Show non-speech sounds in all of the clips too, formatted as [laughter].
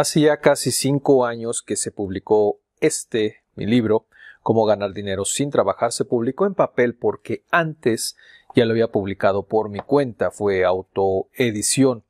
Hacía casi cinco años que se publicó este, mi libro, Cómo ganar dinero sin trabajar, se publicó en papel porque antes ya lo había publicado por mi cuenta, fue autoedición.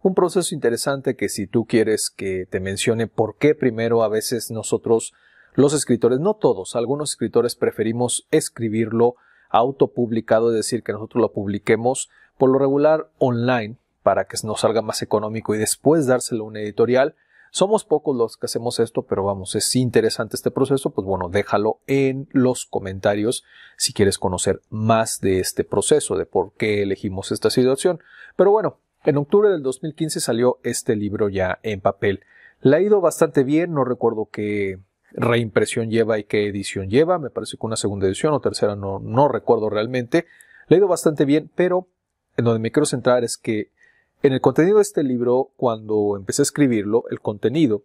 Un proceso interesante que si tú quieres que te mencione por qué primero a veces nosotros los escritores, no todos, algunos escritores preferimos escribirlo autopublicado, es decir, que nosotros lo publiquemos por lo regular online para que nos salga más económico y después dárselo a una editorial. Somos pocos los que hacemos esto, pero vamos, es interesante este proceso, pues bueno, déjalo en los comentarios si quieres conocer más de este proceso, de por qué elegimos esta situación. Pero bueno, en octubre del 2015 salió este libro ya en papel. La ha ido bastante bien, no recuerdo qué reimpresión lleva y qué edición lleva, me parece que una segunda edición o tercera, no, no recuerdo realmente. Le ha ido bastante bien, pero en donde me quiero centrar es que en el contenido de este libro, cuando empecé a escribirlo, el contenido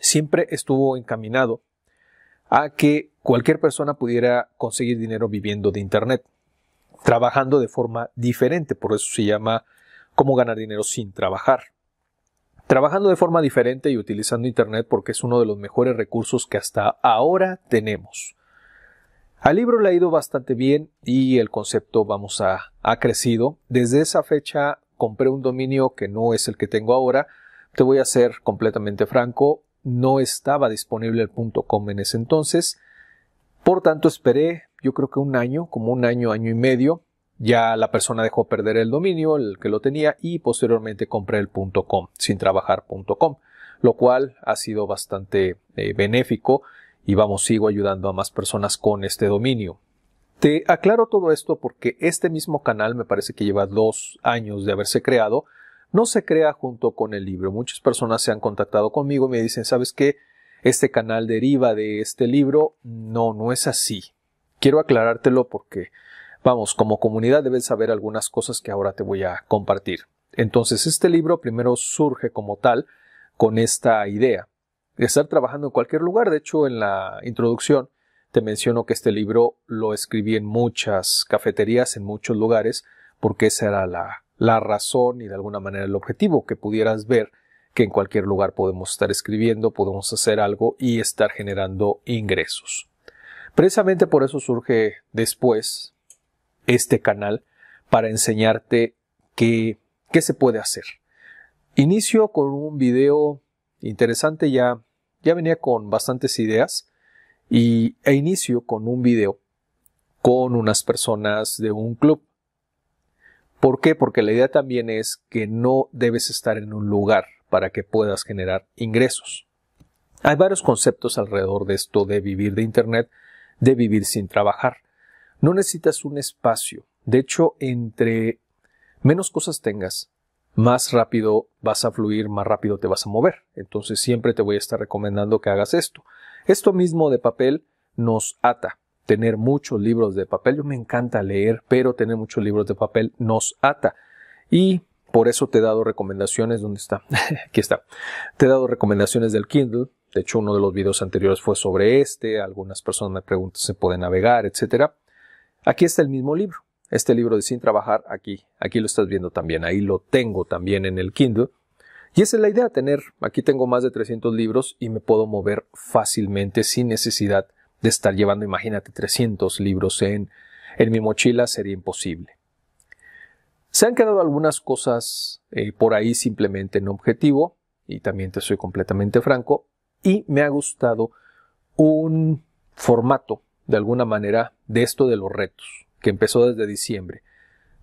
siempre estuvo encaminado a que cualquier persona pudiera conseguir dinero viviendo de Internet, trabajando de forma diferente, por eso se llama cómo ganar dinero sin trabajar. Trabajando de forma diferente y utilizando Internet porque es uno de los mejores recursos que hasta ahora tenemos. Al libro le ha ido bastante bien y el concepto, vamos a, ha crecido. Desde esa fecha compré un dominio que no es el que tengo ahora. Te voy a ser completamente franco, no estaba disponible el .com en ese entonces. Por tanto, esperé, yo creo que un año, como un año, año y medio. Ya la persona dejó perder el dominio, el que lo tenía, y posteriormente compré el .com, sin trabajar .com, lo cual ha sido bastante eh, benéfico y vamos, sigo ayudando a más personas con este dominio. Te aclaro todo esto porque este mismo canal me parece que lleva dos años de haberse creado. No se crea junto con el libro. Muchas personas se han contactado conmigo y me dicen, ¿sabes qué? Este canal deriva de este libro. No, no es así. Quiero aclarártelo porque, vamos, como comunidad debes saber algunas cosas que ahora te voy a compartir. Entonces, este libro primero surge como tal con esta idea de estar trabajando en cualquier lugar. De hecho, en la introducción te menciono que este libro lo escribí en muchas cafeterías, en muchos lugares, porque esa era la, la razón y de alguna manera el objetivo, que pudieras ver que en cualquier lugar podemos estar escribiendo, podemos hacer algo y estar generando ingresos. Precisamente por eso surge después este canal para enseñarte qué, qué se puede hacer. Inicio con un video interesante, ya, ya venía con bastantes ideas, y, e inicio con un video con unas personas de un club. ¿Por qué? Porque la idea también es que no debes estar en un lugar para que puedas generar ingresos. Hay varios conceptos alrededor de esto de vivir de Internet, de vivir sin trabajar. No necesitas un espacio. De hecho, entre menos cosas tengas, más rápido vas a fluir, más rápido te vas a mover. Entonces siempre te voy a estar recomendando que hagas esto. Esto mismo de papel nos ata. Tener muchos libros de papel, yo me encanta leer, pero tener muchos libros de papel nos ata. Y por eso te he dado recomendaciones, ¿dónde está? [laughs] Aquí está. Te he dado recomendaciones del Kindle. De hecho, uno de los videos anteriores fue sobre este. Algunas personas me preguntan si puede navegar, etc. Aquí está el mismo libro. Este libro de Sin Trabajar, aquí. Aquí lo estás viendo también. Ahí lo tengo también en el Kindle. Y esa es la idea, tener, aquí tengo más de 300 libros y me puedo mover fácilmente sin necesidad de estar llevando, imagínate, 300 libros en, en mi mochila, sería imposible. Se han quedado algunas cosas eh, por ahí simplemente en objetivo, y también te soy completamente franco, y me ha gustado un formato, de alguna manera, de esto de los retos, que empezó desde diciembre,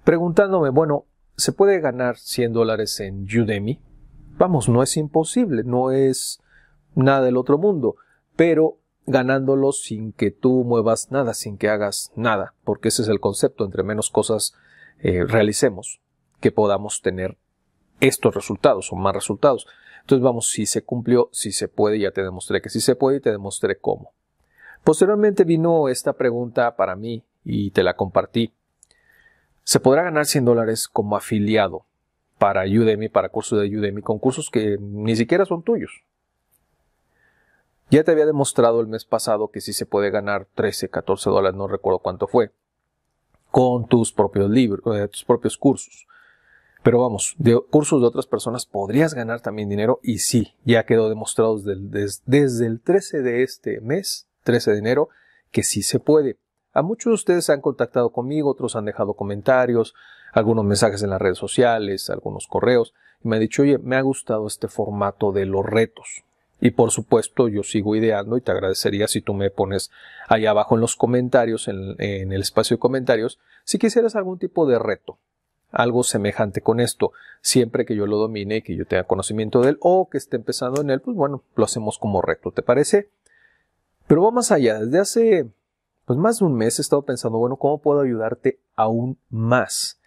preguntándome, bueno, ¿se puede ganar 100 dólares en Udemy? vamos, no es imposible, no es nada del otro mundo, pero ganándolo sin que tú muevas nada, sin que hagas nada, porque ese es el concepto, entre menos cosas eh, realicemos, que podamos tener estos resultados o más resultados. Entonces vamos, si se cumplió, si se puede, ya te demostré que si se puede y te demostré cómo. Posteriormente vino esta pregunta para mí y te la compartí. ¿Se podrá ganar 100 dólares como afiliado? para Udemy, para cursos de Udemy, con cursos que ni siquiera son tuyos. Ya te había demostrado el mes pasado que sí se puede ganar 13, 14 dólares, no recuerdo cuánto fue, con tus propios libros, eh, tus propios cursos. Pero vamos, de cursos de otras personas podrías ganar también dinero y sí, ya quedó demostrado desde el, 13 de este mes, 13 de enero, que sí se puede. A muchos de ustedes se han contactado conmigo, otros han dejado comentarios, algunos mensajes en las redes sociales, algunos correos, y me ha dicho, oye, me ha gustado este formato de los retos. Y por supuesto, yo sigo ideando y te agradecería si tú me pones ahí abajo en los comentarios, en, el espacio de comentarios, si quisieras algún tipo de reto, algo semejante con esto, siempre que yo lo domine y que yo tenga conocimiento de él o que esté empezando en él, pues bueno, lo hacemos como reto, ¿te parece? Pero va más allá, desde hace pues más de un mes he estado pensando, bueno, ¿cómo puedo ayudarte aún más?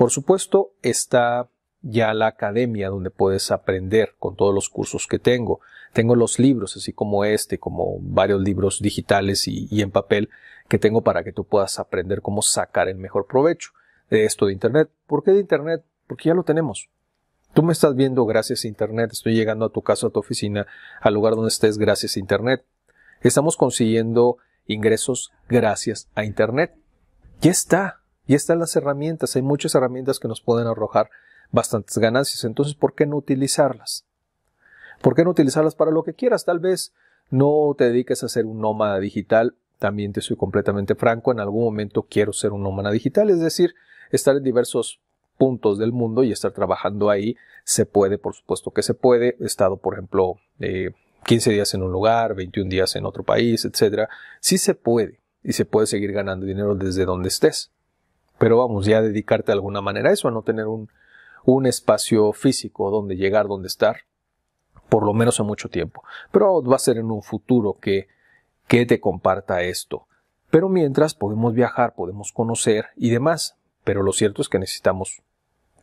Por supuesto, está ya la academia donde puedes aprender con todos los cursos que tengo. Tengo los libros, así como este, como varios libros digitales y, en papel que tengo para que tú puedas aprender cómo sacar el mejor provecho de esto de Internet. ¿Por qué de Internet? Porque ya lo tenemos. Tú me estás viendo gracias a Internet, estoy llegando a tu casa, a tu oficina, al lugar donde estés gracias a Internet. Estamos consiguiendo ingresos gracias a Internet. Ya está, y están las herramientas, hay muchas herramientas que nos pueden arrojar bastantes ganancias. Entonces, ¿por qué no utilizarlas? ¿Por qué no utilizarlas para lo que quieras? Tal vez no te dediques a ser un nómada digital. También te soy completamente franco, en algún momento quiero ser un nómada digital, es decir, estar en diversos puntos del mundo y estar trabajando ahí. Se puede, por supuesto que se puede. He estado, por ejemplo, 15 eh, días en un lugar, 21 días en otro país, etc. Sí se puede y se puede seguir ganando dinero desde donde estés. Pero vamos, ya dedicarte de alguna manera a eso, a no tener un, espacio físico donde llegar, donde estar, por lo menos en mucho tiempo. Pero va a ser en un futuro que, que te comparta esto. Pero mientras podemos viajar, podemos conocer y demás. Pero lo cierto es que necesitamos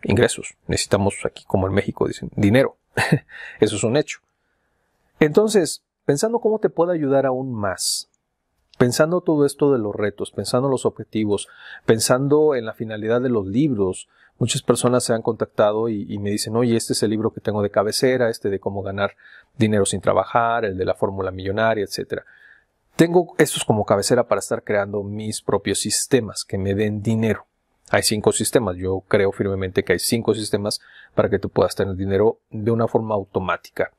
ingresos. Necesitamos aquí, como en México dicen, dinero. [laughs] Eso es un hecho. Entonces, pensando cómo te puedo ayudar aún más Pensando todo esto de los retos, pensando los objetivos, pensando en la finalidad de los libros, muchas personas se han contactado y, me dicen, oye, este es el libro que tengo de cabecera, este de cómo ganar dinero sin trabajar, el de la fórmula millonaria, etc. Tengo estos como cabecera para estar creando mis propios sistemas que me den dinero. Hay cinco sistemas, yo creo firmemente que hay cinco sistemas para que tú puedas tener dinero de una forma automática.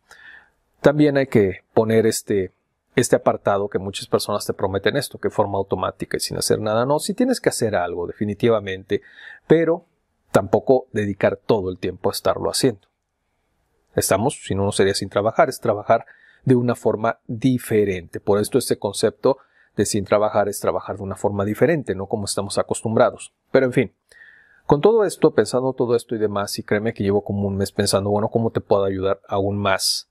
También hay que poner este este apartado que muchas personas te prometen esto, que forma automática y sin hacer nada. No, si tienes que hacer algo, definitivamente, pero tampoco dedicar todo el tiempo a estarlo haciendo. Estamos, si no, no sería sin trabajar, es trabajar de una forma diferente. Por esto este concepto de sin trabajar es trabajar de una forma diferente, no como estamos acostumbrados. Pero en fin, con todo esto, pensando todo esto y demás, y créeme que llevo como un mes pensando, bueno, ¿cómo te puedo ayudar aún más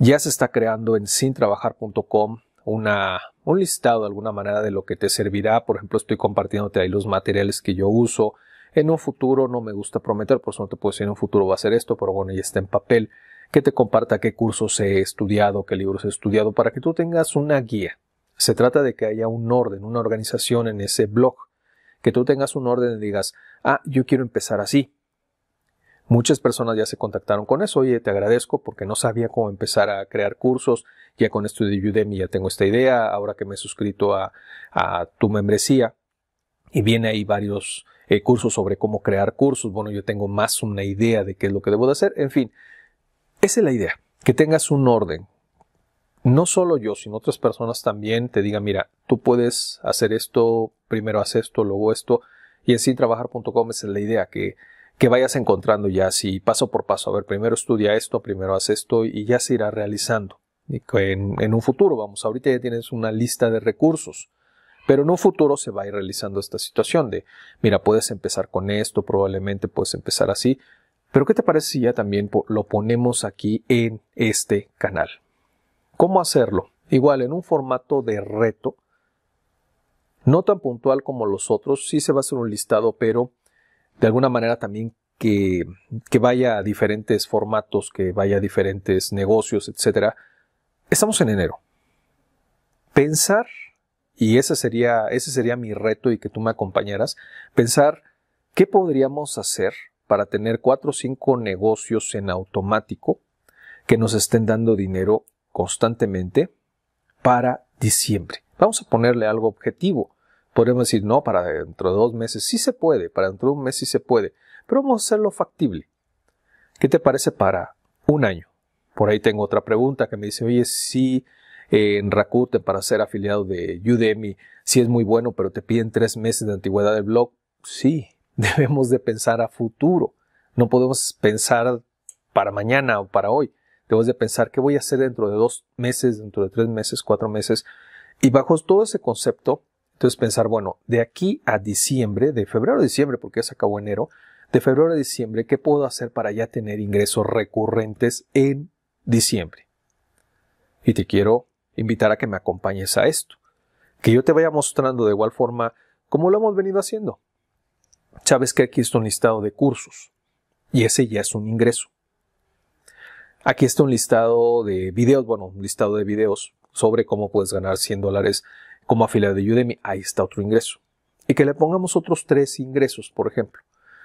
ya se está creando en sintrabajar.com una, un listado de alguna manera de lo que te servirá. Por ejemplo, estoy compartiéndote ahí los materiales que yo uso. En un futuro no me gusta prometer, por eso no te puedo decir en un futuro va a ser esto, pero bueno, ya está en papel. Que te comparta qué cursos he estudiado, qué libros he estudiado, para que tú tengas una guía. Se trata de que haya un orden, una organización en ese blog. Que tú tengas un orden y digas, ah, yo quiero empezar así Muchas personas ya se contactaron con eso, oye, te agradezco porque no sabía cómo empezar a crear cursos, ya con esto de Udemy ya tengo esta idea, ahora que me he suscrito a, tu membresía, y viene ahí varios eh, cursos sobre cómo crear cursos, bueno, yo tengo más una idea de qué es lo que debo de hacer, en fin, esa es la idea, que tengas un orden. No solo yo, sino otras personas también te digan, mira, tú puedes hacer esto, primero haz esto, luego esto, y así trabajar.com es la idea, que que vayas encontrando ya así paso por paso. A ver, primero estudia esto, primero haz esto y ya se irá realizando. En, en un futuro, vamos, ahorita ya tienes una lista de recursos. Pero en un futuro se va a ir realizando esta situación de, mira, puedes empezar con esto, probablemente puedes empezar así. Pero ¿qué te parece si ya también lo ponemos aquí en este canal? ¿Cómo hacerlo? Igual, en un formato de reto, no tan puntual como los otros, sí se va a hacer un listado, pero de alguna manera también que, vaya a diferentes formatos, que vaya a diferentes negocios, etcétera. Estamos en enero. Pensar, y ese sería, ese sería mi reto y que tú me acompañaras, pensar qué podríamos hacer para tener cuatro o cinco negocios en automático que nos estén dando dinero constantemente para diciembre. Vamos a ponerle algo objetivo. Podemos decir, no, para dentro de dos meses sí se puede, para dentro de un mes sí se puede, pero vamos a hacerlo factible. ¿Qué te parece para un año? Por ahí tengo otra pregunta que me dice, oye, sí, en Rakuten para ser afiliado de Udemy, sí es muy bueno, pero te piden tres meses de antigüedad del blog. Sí, [laughs] debemos de pensar a futuro. No podemos pensar para mañana o para hoy. Debemos de pensar qué voy a hacer dentro de dos meses, dentro de tres meses, cuatro meses. Y bajo todo ese concepto, entonces pensar, bueno, de aquí a diciembre, de febrero a diciembre, porque ya se acabó enero, de febrero a diciembre, ¿qué puedo hacer para ya tener ingresos recurrentes en diciembre? Y te quiero invitar a que me acompañes a esto, que yo te vaya mostrando de igual forma cómo lo hemos venido haciendo. Sabes que aquí está un listado de cursos y ese ya es un ingreso. Aquí está un listado de videos, bueno, un listado de videos sobre cómo puedes ganar 100 dólares como afiliado de Udemy, ahí está otro ingreso. Y que le pongamos otros tres ingresos, por ejemplo.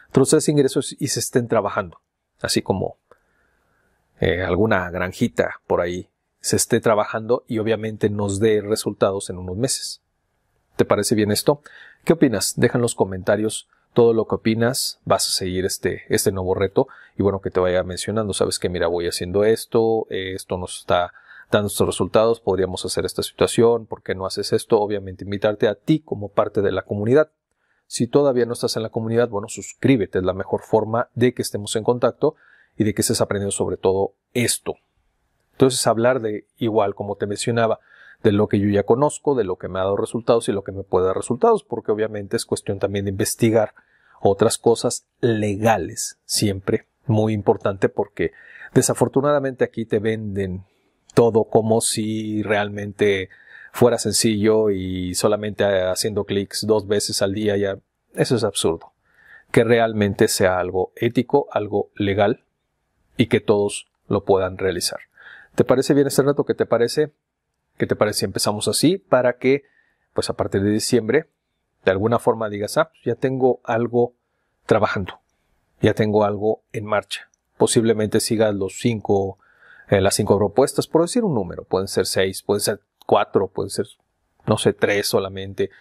Otros tres ingresos y se estén trabajando. Así como eh, alguna granjita por ahí se esté trabajando y obviamente nos dé resultados en unos meses. ¿Te parece bien esto? ¿Qué opinas? Deja en los comentarios todo lo que opinas. Vas a seguir este, este nuevo reto. Y bueno, que te vaya mencionando. Sabes que mira, voy haciendo esto. Eh, esto nos está Tantos resultados, podríamos hacer esta situación, ¿por qué no haces esto? Obviamente invitarte a ti como parte de la comunidad. Si todavía no estás en la comunidad, bueno, suscríbete, es la mejor forma de que estemos en contacto y de que estés aprendiendo sobre todo esto. Entonces hablar de igual, como te mencionaba, de lo que yo ya conozco, de lo que me ha dado resultados y lo que me puede dar resultados, porque obviamente es cuestión también de investigar otras cosas legales, siempre muy importante porque desafortunadamente aquí te venden todo como si realmente fuera sencillo y solamente haciendo clics dos veces al día ya eso es absurdo. Que realmente sea algo ético, algo legal y que todos lo puedan realizar. ¿Te parece bien este rato? ¿Qué te parece? ¿Qué te parece si empezamos así para que pues a partir de diciembre de alguna forma digas, "Ah, ya tengo algo trabajando. Ya tengo algo en marcha." Posiblemente sigas los cinco eh, las cinco propuestas, por decir un número, pueden ser seis, pueden ser cuatro, pueden ser, no sé, tres solamente,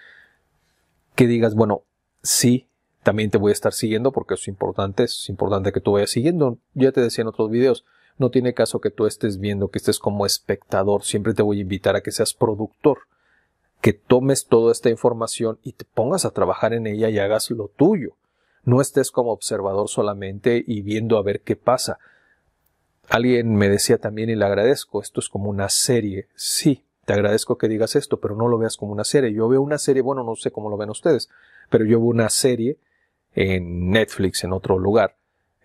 que digas, bueno, sí, también te voy a estar siguiendo porque es importante, es importante que tú vayas siguiendo, ya te decía en otros videos, no tiene caso que tú estés viendo, que estés como espectador, siempre te voy a invitar a que seas productor, que tomes toda esta información y te pongas a trabajar en ella y hagas lo tuyo. No estés como observador solamente y viendo a ver qué pasa. Alguien me decía también y le agradezco, esto es como una serie. Sí, te agradezco que digas esto, pero no lo veas como una serie. Yo veo una serie, bueno, no sé cómo lo ven ustedes, pero yo veo una serie en Netflix, en otro lugar.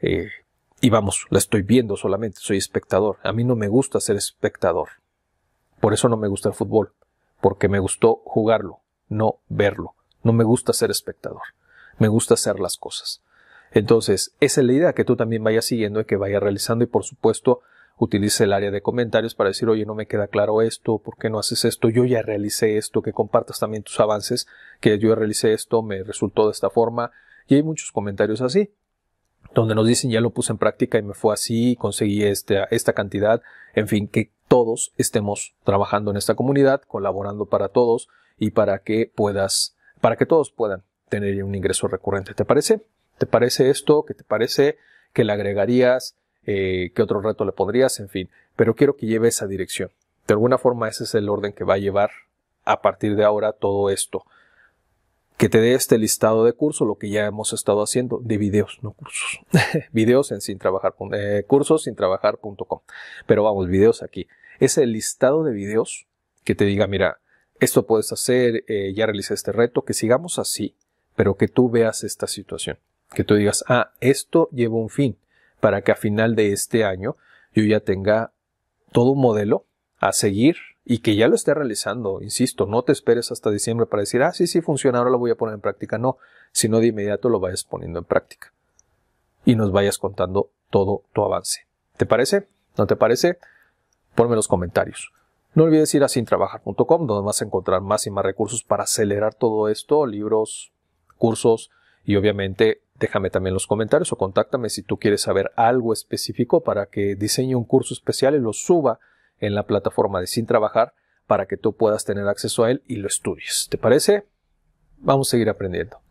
Eh, y vamos, la estoy viendo solamente, soy espectador. A mí no me gusta ser espectador. Por eso no me gusta el fútbol, porque me gustó jugarlo, no verlo. No me gusta ser espectador, me gusta hacer las cosas. Entonces, esa es la idea que tú también vayas siguiendo y que vayas realizando y por supuesto utilice el área de comentarios para decir, oye, no me queda claro esto, ¿por qué no haces esto? Yo ya realicé esto, que compartas también tus avances, que yo ya realicé esto, me resultó de esta forma. Y hay muchos comentarios así, donde nos dicen, ya lo puse en práctica y me fue así, conseguí esta, esta cantidad, en fin, que todos estemos trabajando en esta comunidad, colaborando para todos y para que puedas, para que todos puedan tener un ingreso recurrente, ¿te parece? ¿Te parece esto? ¿Qué te parece? ¿Qué le agregarías? Eh, ¿Qué otro reto le podrías? En fin, pero quiero que lleve esa dirección. De alguna forma ese es el orden que va a llevar a partir de ahora todo esto. Que te dé este listado de cursos, lo que ya hemos estado haciendo, de videos, no cursos. [laughs] videos en sin trabajar, eh, cursos sin trabajar.com. Pero vamos, videos aquí. Es el listado de videos que te diga, mira, esto puedes hacer, eh, ya realicé este reto, que sigamos así, pero que tú veas esta situación que tú digas, ah, esto lleva un fin, para que a final de este año yo ya tenga todo un modelo a seguir y que ya lo esté realizando. Insisto, no te esperes hasta diciembre para decir, ah, sí, sí, funciona, ahora lo voy a poner en práctica. No, sino de inmediato lo vayas poniendo en práctica y nos vayas contando todo tu avance. ¿Te parece? ¿No te parece? Ponme los comentarios. No olvides ir a sintrabajar.com, donde vas a encontrar más y más recursos para acelerar todo esto, libros, cursos y obviamente Déjame también los comentarios o contáctame si tú quieres saber algo específico para que diseñe un curso especial y lo suba en la plataforma de Sin Trabajar para que tú puedas tener acceso a él y lo estudies. ¿Te parece? Vamos a seguir aprendiendo.